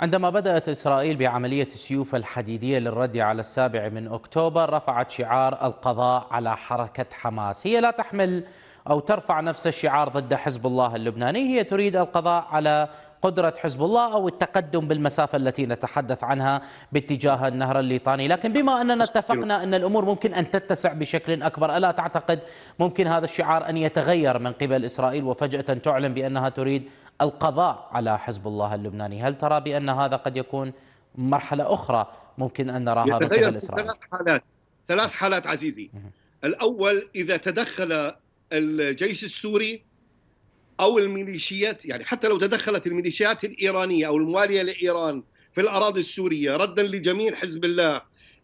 عندما بدأت إسرائيل بعملية السيوف الحديدية للرد على السابع من أكتوبر رفعت شعار القضاء على حركة حماس هي لا تحمل أو ترفع نفس الشعار ضد حزب الله اللبناني هي تريد القضاء على قدرة حزب الله أو التقدم بالمسافة التي نتحدث عنها باتجاه النهر الليطاني لكن بما أننا اتفقنا أن الأمور ممكن أن تتسع بشكل أكبر ألا تعتقد ممكن هذا الشعار أن يتغير من قبل إسرائيل وفجأة تعلن بأنها تريد القضاء على حزب الله اللبناني هل ترى بأن هذا قد يكون مرحلة أخرى ممكن أن نراها من قبل إسرائيل ثلاث حالات ثلاث حالات عزيزي الأول إذا تدخل الجيش السوري أو الميليشيات يعني حتى لو تدخلت الميليشيات الإيرانية أو الموالية لإيران في الأراضي السورية ردا لجميع حزب الله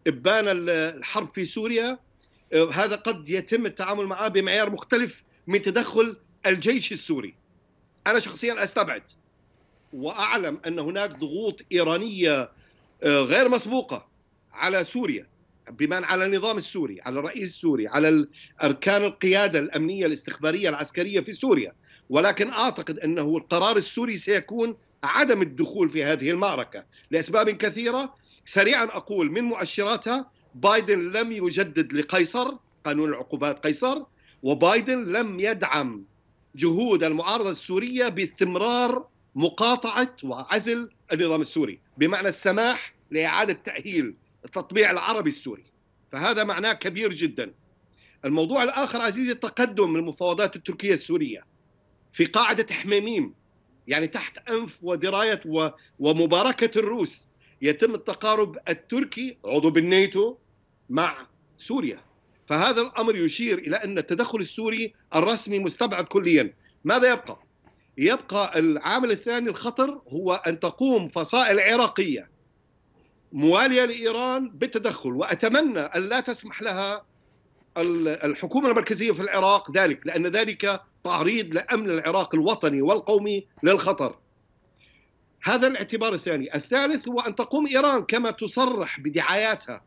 إبان الحرب في سوريا آه، هذا قد يتم التعامل معه بمعيار مختلف من تدخل الجيش السوري انا شخصيا استبعد واعلم ان هناك ضغوط ايرانيه آه، غير مسبوقه على سوريا بمعنى على النظام السوري على الرئيس السوري على اركان القياده الامنيه الاستخباريه العسكريه في سوريا ولكن اعتقد انه القرار السوري سيكون عدم الدخول في هذه المعركه لاسباب كثيره سريعا اقول من مؤشراتها بايدن لم يجدد لقيصر قانون العقوبات قيصر وبايدن لم يدعم جهود المعارضه السوريه باستمرار مقاطعه وعزل النظام السوري، بمعنى السماح لاعاده تاهيل التطبيع العربي السوري. فهذا معناه كبير جدا. الموضوع الاخر عزيزي تقدم المفاوضات التركيه السوريه في قاعده حميميم يعني تحت انف ودرايه ومباركه الروس يتم التقارب التركي عضو بالنيتو مع سوريا فهذا الامر يشير الى ان التدخل السوري الرسمي مستبعد كليا ماذا يبقى يبقى العامل الثاني الخطر هو ان تقوم فصائل عراقيه مواليه لايران بالتدخل واتمنى ان لا تسمح لها الحكومه المركزيه في العراق ذلك لان ذلك تعريض لامن العراق الوطني والقومي للخطر هذا الاعتبار الثاني الثالث هو أن تقوم إيران كما تصرح بدعاياتها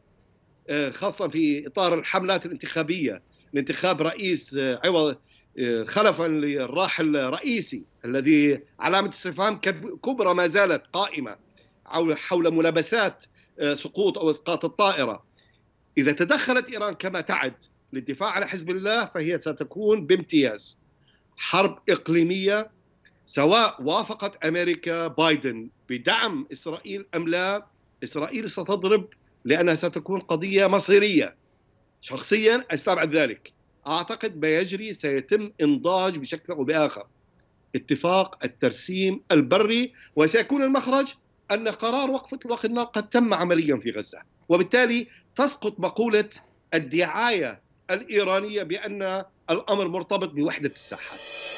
آه، خاصه في اطار الحملات الانتخابيه لانتخاب رئيس آه، عوض آه، خلفا للراحل الرئيسي الذي علامه استفهام كبرى ما زالت قائمه حول ملابسات سقوط او اسقاط الطائره. اذا تدخلت ايران كما تعد للدفاع عن حزب الله فهي ستكون بامتياز حرب اقليميه سواء وافقت امريكا بايدن بدعم اسرائيل ام لا اسرائيل ستضرب لأنها ستكون قضية مصيرية شخصيا أستبعد ذلك أعتقد ما يجري سيتم إنضاج بشكل أو بآخر اتفاق الترسيم البري وسيكون المخرج أن قرار وقف إطلاق النار قد تم عمليا في غزة وبالتالي تسقط مقولة الدعاية الإيرانية بأن الأمر مرتبط بوحدة الساحات